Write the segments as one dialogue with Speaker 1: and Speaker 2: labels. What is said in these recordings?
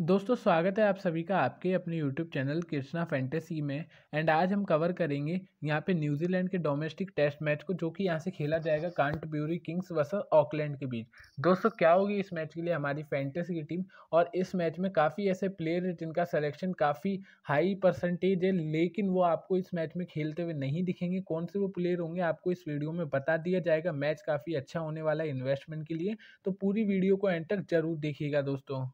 Speaker 1: दोस्तों स्वागत है आप सभी का आपके अपने YouTube चैनल कृष्णा फैंटेसी में एंड आज हम कवर करेंगे यहाँ पे न्यूजीलैंड के डोमेस्टिक टेस्ट मैच को जो कि यहाँ से खेला जाएगा Canterbury kings versus Auckland के बीच दोस्तों क्या होगी इस मैच के लिए हमारी फैंटेसी की टीम और इस मैच में काफ़ी ऐसे प्लेयर हैं जिनका सलेक्शन काफ़ी हाई परसेंटेज है लेकिन वो आपको इस मैच में खेलते हुए नहीं दिखेंगे कौन से वो प्लेयर होंगे आपको इस वीडियो में बता दिया जाएगा मैच काफ़ी अच्छा होने वाला है इन्वेस्टमेंट के लिए तो पूरी वीडियो को एंड तक जरूर देखिएगा दोस्तों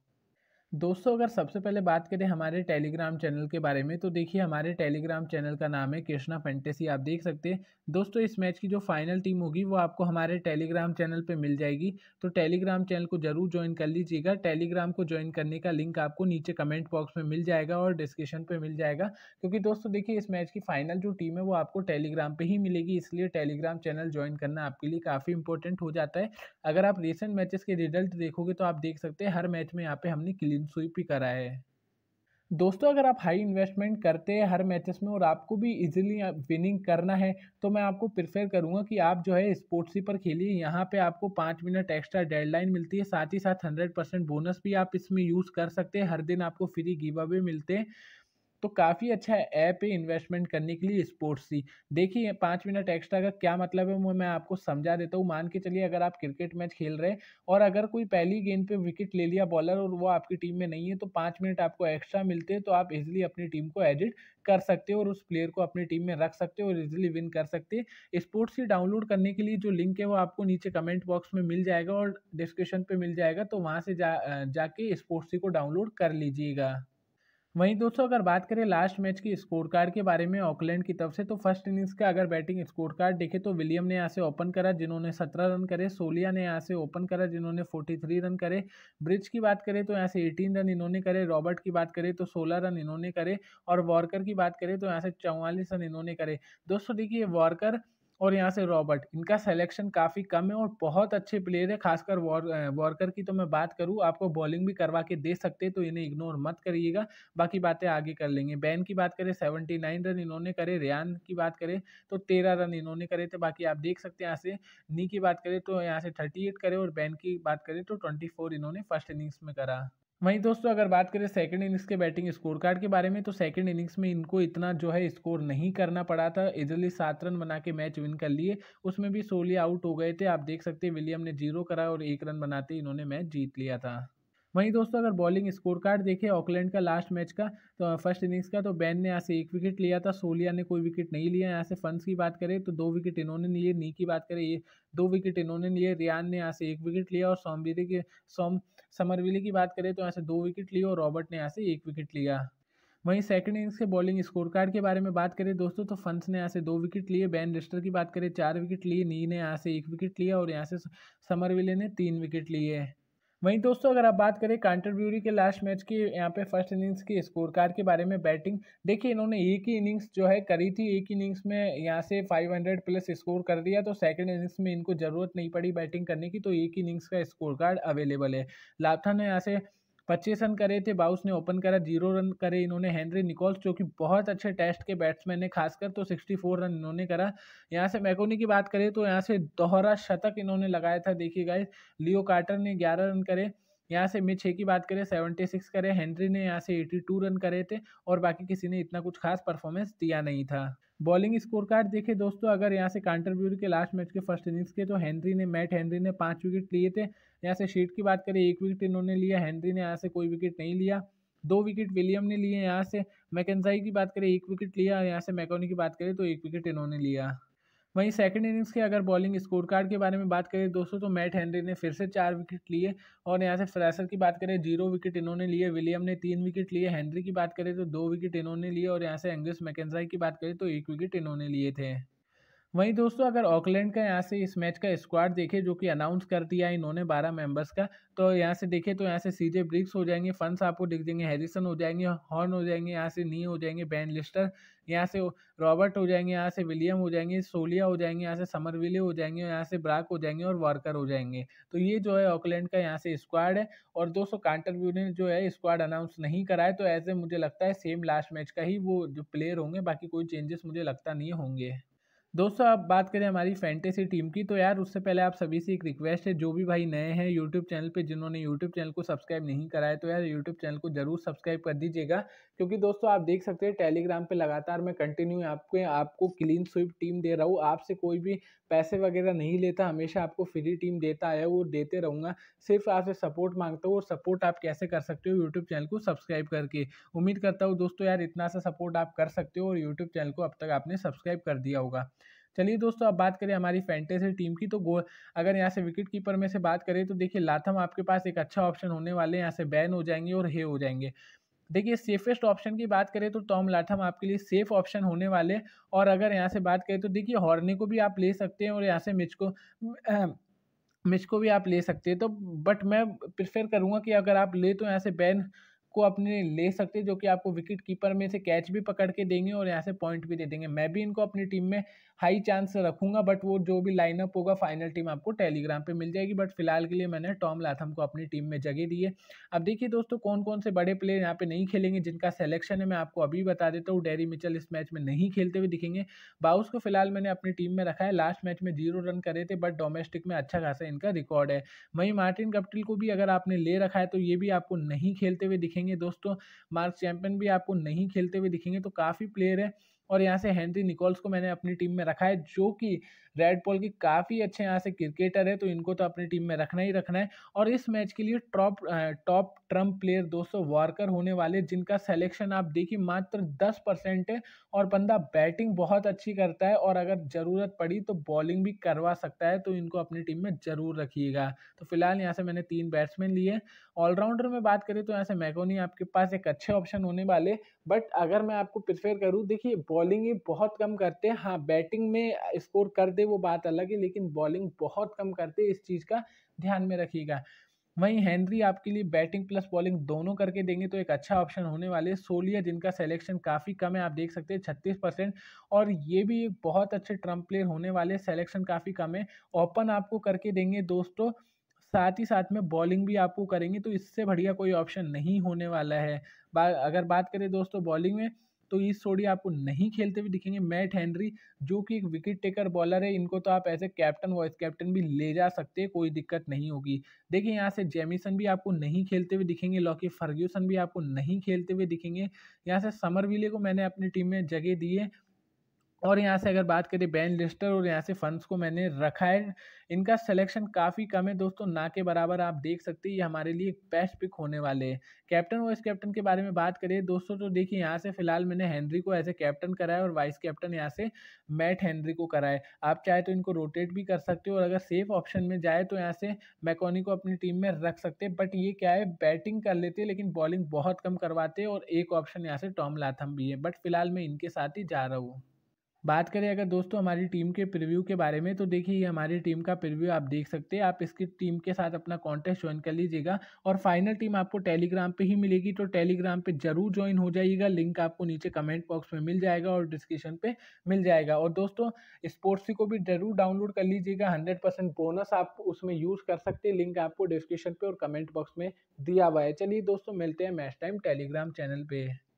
Speaker 1: दोस्तों अगर सबसे पहले बात करें हमारे टेलीग्राम चैनल के बारे में तो देखिए हमारे टेलीग्राम चैनल का नाम है कृष्णा फेंटेसी आप देख सकते हैं दोस्तों इस मैच की जो फाइनल टीम होगी वो आपको हमारे टेलीग्राम चैनल पे मिल जाएगी तो टेलीग्राम चैनल को ज़रूर ज्वाइन कर लीजिएगा टेलीग्राम को ज्वाइन करने का लिंक आपको नीचे कमेंट बॉक्स में मिल जाएगा और डिस्क्रिप्शन पर मिल जाएगा क्योंकि दोस्तों देखिए इस मैच की फाइनल जो टीम है वो आपको टेलीग्राम पर ही मिलेगी इसलिए टेलीग्राम चैनल ज्वाइन करना आपके लिए काफ़ी इंपॉर्टेंट हो जाता है अगर आप रिसेंट मैचेस के रिजल्ट देखोगे तो आप देख सकते हैं हर मैच में यहाँ पे हमने क्लियर क्लीन स्वीप भी करा है दोस्तों अगर आप हाई इन्वेस्टमेंट करते हैं हर मैचेस में और आपको भी इजीली विनिंग करना है तो मैं आपको प्रेफर करूंगा कि आप जो है स्पोर्ट्सी पर खेलिए यहाँ पे आपको पाँच मिनट एक्स्ट्रा डेडलाइन मिलती है साथ ही साथ हंड्रेड परसेंट बोनस भी आप इसमें यूज़ कर सकते हैं हर दिन आपको फ्री गिव अवे मिलते हैं तो काफ़ी अच्छा ऐप है इन्वेस्टमेंट करने के लिए स्पोर्ट्स सी देखिए पाँच मिनट एक्स्ट्रा का क्या मतलब है वो मैं आपको समझा देता हूँ मान के चलिए अगर आप क्रिकेट मैच खेल रहे हैं और अगर कोई पहली गेंद पर विकेट ले लिया बॉलर और वो आपकी टीम में नहीं है तो पाँच मिनट आपको एक्स्ट्रा मिलते हैं तो आप इजिली अपनी टीम को एडिट कर सकते हो और उस प्लेयर को अपनी टीम में रख सकते हो और इजिली विन कर सकते हैं स्पोर्ट्स सी डाउनलोड करने के लिए जो लिंक है वो आपको नीचे कमेंट बॉक्स में मिल जाएगा और डिस्क्रिप्शन पर मिल जाएगा तो वहाँ से जा जाके स्पोर्ट्स को डाउनलोड कर लीजिएगा वहीं दोस्तों अगर बात करें लास्ट मैच की स्कोर कार्ड के बारे में ऑकलैंड की तरफ से तो फर्स्ट इनिंग्स का अगर बैटिंग स्कोर कार्ड देखे तो विलियम ने यहाँ से ओपन करा जिन्होंने सत्रह रन करे सोलिया ने यहाँ से ओपन करा जिन्होंने फोर्टी थ्री रन करे ब्रिज की बात करें तो यहाँ से एटीन रन इन्होंने करे रॉबर्ट की बात करें तो सोलह रन इन्होंने करे और वॉर्कर की बात करें तो यहाँ से चौवालीस रन इन्होंने करे दोस्तों देखिए वॉर्कर और यहाँ से रॉबर्ट इनका सिलेक्शन काफ़ी कम है और बहुत अच्छे प्लेयर है खासकर वॉर वॉर्कर की तो मैं बात करूँ आपको बॉलिंग भी करवा के दे सकते हैं तो इन्हें इग्नोर मत करिएगा बाकी बातें आगे कर लेंगे बैन की बात करें सेवेंटी नाइन रन इन्होंने करे रियान की बात करें तो तेरह रन इन्होंने करे थे बाकी आप देख सकते हैं यहाँ से नी की बात करें तो यहाँ से थर्टी एट करे और बैन की बात करें तो ट्वेंटी फोर इन्होंने फर्स्ट इनिंग्स में करा वहीं दोस्तों अगर बात करें सेकंड इनिंग्स के बैटिंग स्कोर कार्ड के बारे में तो सेकंड इनिंग्स में इनको इतना जो है स्कोर नहीं करना पड़ा था इजिली सात रन बना के मैच विन कर लिए उसमें भी सोलिया आउट हो गए थे आप देख सकते हैं विलियम ने जीरो करा और एक रन बनाते इन्होंने मैच जीत लिया था वहीं दोस्तों अगर बॉलिंग स्कोर कार्ड देखे ऑकलैंड का लास्ट मैच का तो फर्स्ट इनिंग्स का तो बैन ने यहाँ से एक विकेट लिया था सोलिया ने कोई विकेट नहीं लिया यहाँ से फंस की बात करें तो दो विकेट इन्होंने लिए नी की बात करें ये दो विकेट इन्होंने लिए रियान ने यहाँ से एक विकेट लिया और सोमवीरे के सोम समरविले की बात करें तो यहाँ से दो विकेट लिए और रॉबर्ट ने यहाँ से एक विकेट लिया वहीं सेकंड इनिंग्स के बॉलिंग स्कोर कार्ड के बारे में बात करें दोस्तों तो फंस ने यहाँ से दो विकेट लिए बैन रिस्टर की बात करें चार विकेट लिए नी ने यहाँ से एक विकेट लिया और यहाँ से समरविले ने तीन विकेट लिए वहीं दोस्तों अगर आप बात करें ब्यूरी के लास्ट मैच की यहाँ पे फर्स्ट इनिंग्स की स्कोर कार्ड के बारे में बैटिंग देखिए इन्होंने एक ही इनिंग्स जो है करी थी एक इनिंग्स में यहाँ से 500 प्लस स्कोर कर दिया तो सेकंड इनिंग्स में इनको ज़रूरत नहीं पड़ी बैटिंग करने की तो एक इनिंग्स का स्कोर कार्ड अवेलेबल है लापथा ने यहाँ से पच्चीस रन करे थे बाउस ने ओपन करा जीरो रन करे इन्होंने हेनरी निकोल्स जो कि बहुत अच्छे टेस्ट के बैट्समैन है खासकर तो सिक्सटी फोर रन इन्होंने करा यहाँ से मैकोनी की बात करें तो यहाँ से दोहरा शतक इन्होंने लगाया था देखिए गाइस लियो कार्टर ने ग्यारह रन करे यहाँ से मिच की बात करें सेवेंटी सिक्स करे हेनरी ने यहाँ से एटी टू रन करे थे और बाकी किसी ने इतना कुछ खास परफॉर्मेंस दिया नहीं था बॉलिंग स्कोर कार्ड देखे दोस्तों अगर यहाँ से कांटरब्यूरी के लास्ट मैच के फर्स्ट इनिंग्स के तो हेनरी ने मैट हेनरी ने पाँच विकेट लिए थे यहाँ से शीट की बात करें एक विकेट इन्होंने लिया हेनरी ने यहाँ से कोई विकेट नहीं लिया दो विकेट विलियम ने लिए यहाँ से मैकेजाई की बात करें एक विकेट लिया यहाँ से मैकोनी की बात करें तो एक विकेट इन्होंने लिया वहीं सेकंड इनिंग्स के अगर बॉलिंग स्कोर कार्ड के बारे में बात करें दोस्तों तो मैट हेनरी ने फिर से चार विकेट लिए और यहाँ से फ्रेशर की बात करें जीरो विकेट इन्होंने लिए विलियम ने तीन विकेट लिए हेनरी की बात करें तो दो विकेट इन्होंने लिए और यहाँ से एंगस मैकेजाई की बात करें तो एक विकेट इन्होंने लिए थे वहीं दोस्तों अगर ऑकलैंड का यहाँ से इस मैच का स्क्वाड देखे जो कि अनाउंस कर दिया इन्होंने 12 मेंबर्स का तो यहाँ से देखे तो यहाँ से सीजे ब्रिक्स हो जाएंगे फंस आपको दिख जाएंगे हैरिसन हो जाएंगे हॉर्न हो जाएंगे यहाँ से नी हो जाएंगे बैन लिस्टर यहाँ से रॉबर्ट हो जाएंगे यहाँ से विलियम हो जाएंगे सोलिया हो जाएंगे यहाँ से समरविले हो जाएंगे यहाँ से ब्राक हो जाएंगे और वर्कर हो जाएंगे तो ये जो है ऑकलैंड का यहाँ से स्क्वाड है और दोस्तों कांटरव्यू ने जो है स्क्वाड अनाउंस नहीं कराए तो ऐसे ए मुझे लगता है सेम लास्ट मैच का ही वो जो प्लेयर होंगे बाकी कोई चेंजेस मुझे लगता नहीं होंगे दोस्तों अब बात करें हमारी फैंटेसी टीम की तो यार उससे पहले आप सभी से एक रिक्वेस्ट है जो भी भाई नए हैं यूट्यूब चैनल पे जिन्होंने यूट्यूब चैनल को सब्सक्राइब नहीं कराया तो यार यूट्यूब चैनल को जरूर सब्सक्राइब कर दीजिएगा क्योंकि दोस्तों आप देख सकते हैं टेलीग्राम पे लगातार मैं कंटिन्यू आपके आपको क्लीन स्विप टीम दे रहा हूँ आपसे कोई भी पैसे वगैरह नहीं लेता हमेशा आपको फ्री टीम देता है वो देते रहूँगा सिर्फ आपसे सपोर्ट मांगता हूँ और सपोर्ट आप कैसे कर सकते हो यूट्यूब चैनल को सब्सक्राइब करके उम्मीद करता हूँ दोस्तों यार इतना सा सपोर्ट आप कर सकते हो और यूट्यूब चैनल को अब तक आपने सब्सक्राइब कर दिया होगा चलिए दोस्तों अब बात करें हमारी फैंटेसी टीम की तो गोल अगर यहाँ से विकेट कीपर में से बात करें तो देखिए लाथम आपके पास एक अच्छा ऑप्शन होने वाले हैं यहाँ से बैन हो जाएंगे और हे हो जाएंगे देखिए सेफेस्ट ऑप्शन की बात करें तो टॉम लाथम आपके लिए सेफ ऑप्शन होने वाले और अगर यहाँ से बात करें तो देखिए हॉर्नी को भी आप ले सकते हैं और यहाँ से मिच को मिच को भी आप ले सकते हैं तो बट मैं प्रेफर करूँगा कि अगर आप ले तो यहाँ से बैन को अपने ले सकते हैं जो कि आपको विकेट कीपर में से कैच भी पकड़ के देंगे और यहाँ से पॉइंट भी दे देंगे मैं भी इनको अपनी टीम में हाई चांस रखूंगा बट वो जो भी लाइनअप होगा फाइनल टीम आपको टेलीग्राम पे मिल जाएगी बट फिलहाल के लिए मैंने टॉम लाथम को अपनी टीम में जगह दी है अब देखिए दोस्तों कौन कौन से बड़े प्लेयर यहाँ पे नहीं खेलेंगे जिनका सेलेक्शन है मैं आपको अभी बता देता हूँ डेरी मिचल इस मैच में नहीं खेलते हुए दिखेंगे बाउस को फिलहाल मैंने अपनी टीम में रखा है लास्ट मैच में जीरो रन करे थे बट डोमेस्टिक में अच्छा खासा इनका रिकॉर्ड है वहीं मार्टिन कप्टिल को भी अगर आपने ले रखा है तो ये भी आपको नहीं खेलते हुए दिखेंगे दोस्तों मार्क्स चैंपियन भी आपको नहीं खेलते हुए दिखेंगे तो काफ़ी प्लेयर है और यहाँ से हेनरी निकोल्स को मैंने अपनी टीम में रखा है जो कि रेड पॉल की काफ़ी अच्छे यहाँ से क्रिकेटर है तो इनको तो अपनी टीम में रखना ही रखना है और इस मैच के लिए टॉप टॉप ट्रम्प प्लेयर दोस्तों वार्कर होने वाले जिनका सेलेक्शन आप देखिए मात्र दस परसेंट है और बंदा बैटिंग बहुत अच्छी करता है और अगर ज़रूरत पड़ी तो बॉलिंग भी करवा सकता है तो इनको अपनी टीम में ज़रूर रखिएगा तो फिलहाल यहाँ से मैंने तीन बैट्समैन लिए ऑलराउंडर में बात करें तो यहाँ से मैकोनी आपके पास एक अच्छे ऑप्शन होने वाले बट अगर मैं आपको प्रिफेयर करूँ देखिए बॉलिंग ही बहुत कम करते हैं हाँ बैटिंग में स्कोर कर दे वो बात अलग है लेकिन बॉलिंग बहुत कम करते इस चीज़ का ध्यान में रखिएगा वहीं हेनरी आपके लिए बैटिंग प्लस बॉलिंग दोनों करके देंगे तो एक अच्छा ऑप्शन होने वाले सोलिया जिनका सिलेक्शन काफ़ी कम है आप देख सकते हैं छत्तीस परसेंट और ये भी एक बहुत अच्छे ट्रम्प प्लेयर होने वाले सिलेक्शन काफ़ी कम है ओपन आपको करके देंगे दोस्तों साथ ही साथ में बॉलिंग भी आपको करेंगे तो इससे बढ़िया कोई ऑप्शन नहीं होने वाला है बा, अगर बात करें दोस्तों बॉलिंग में तो इस जोड़ी आपको नहीं खेलते हुए दिखेंगे मैट हैंनरी जो कि एक विकेट टेकर बॉलर है इनको तो आप ऐसे कैप्टन वाइस कैप्टन भी ले जा सकते हैं कोई दिक्कत नहीं होगी देखिए यहाँ से जेमिसन भी आपको नहीं खेलते हुए दिखेंगे लॉकी फर्ग्यूसन भी आपको नहीं खेलते हुए दिखेंगे यहाँ से समर विले को मैंने अपनी टीम में जगह दी है और यहाँ से अगर बात करें बैन लिस्टर और यहाँ से फंड्स को मैंने रखा है इनका सिलेक्शन काफ़ी कम है दोस्तों ना के बराबर आप देख सकते हैं ये हमारे लिए बेस्ट पिक होने वाले हैं कैप्टन वाइस कैप्टन के बारे में बात करें दोस्तों तो देखिए यहाँ से फिलहाल मैंने हेनरी को ऐसे कैप्टन कराया और वाइस कैप्टन यहाँ से मैट हेनरी को कराए आप चाहे तो इनको रोटेट भी कर सकते हो और अगर सेफ ऑप्शन में जाए तो यहाँ से मैकोनी को अपनी टीम में रख सकते हैं बट ये क्या है बैटिंग कर लेते हैं लेकिन बॉलिंग बहुत कम करवाते हैं और एक ऑप्शन यहाँ से टॉम लाथम भी है बट फिलहाल मैं इनके साथ ही जा रहा हूँ बात करें अगर दोस्तों हमारी टीम के प्रीव्यू के बारे में तो देखिए ये हमारी टीम का प्रीव्यू आप देख सकते हैं आप इसकी टीम के साथ अपना कॉन्टेस्ट ज्वाइन कर लीजिएगा और फाइनल टीम आपको टेलीग्राम पे ही मिलेगी तो टेलीग्राम पे जरूर ज्वाइन हो जाइएगा लिंक आपको नीचे कमेंट बॉक्स में मिल जाएगा और डिस्क्रिप्शन पर मिल जाएगा और दोस्तों स्पोर्ट्स को भी जरूर डाउनलोड कर लीजिएगा हंड्रेड बोनस आप उसमें यूज़ कर सकते हैं लिंक आपको डिस्क्रिप्शन पर और कमेंट बॉक्स में दिया हुआ है चलिए दोस्तों मिलते हैं मैच टाइम टेलीग्राम चैनल पर